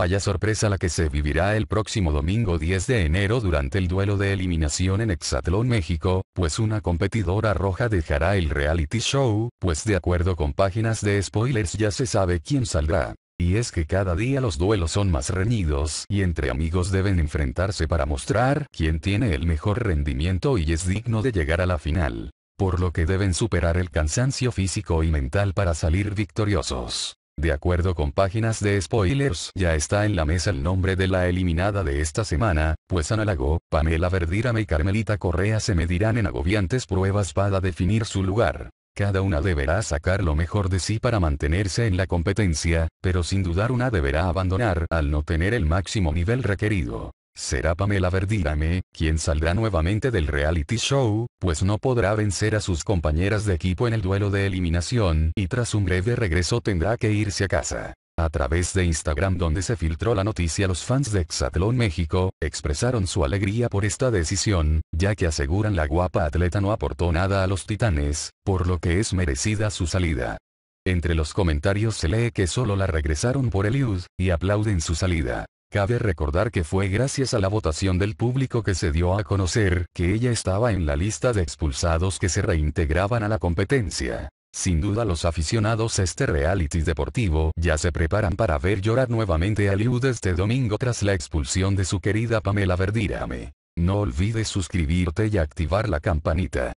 Vaya sorpresa la que se vivirá el próximo domingo 10 de enero durante el duelo de eliminación en Hexatlón México, pues una competidora roja dejará el reality show, pues de acuerdo con páginas de spoilers ya se sabe quién saldrá. Y es que cada día los duelos son más reñidos y entre amigos deben enfrentarse para mostrar quién tiene el mejor rendimiento y es digno de llegar a la final. Por lo que deben superar el cansancio físico y mental para salir victoriosos. De acuerdo con páginas de spoilers ya está en la mesa el nombre de la eliminada de esta semana, pues Análago, Pamela Verdirame y Carmelita Correa se medirán en agobiantes pruebas para definir su lugar. Cada una deberá sacar lo mejor de sí para mantenerse en la competencia, pero sin dudar una deberá abandonar al no tener el máximo nivel requerido. Será Pamela Verdírame, ¿eh? quien saldrá nuevamente del reality show, pues no podrá vencer a sus compañeras de equipo en el duelo de eliminación y tras un breve regreso tendrá que irse a casa. A través de Instagram donde se filtró la noticia los fans de Exatlón México, expresaron su alegría por esta decisión, ya que aseguran la guapa atleta no aportó nada a los titanes, por lo que es merecida su salida. Entre los comentarios se lee que solo la regresaron por el y aplauden su salida. Cabe recordar que fue gracias a la votación del público que se dio a conocer que ella estaba en la lista de expulsados que se reintegraban a la competencia. Sin duda los aficionados a este reality deportivo ya se preparan para ver llorar nuevamente a Liu este domingo tras la expulsión de su querida Pamela Verdirame. No olvides suscribirte y activar la campanita.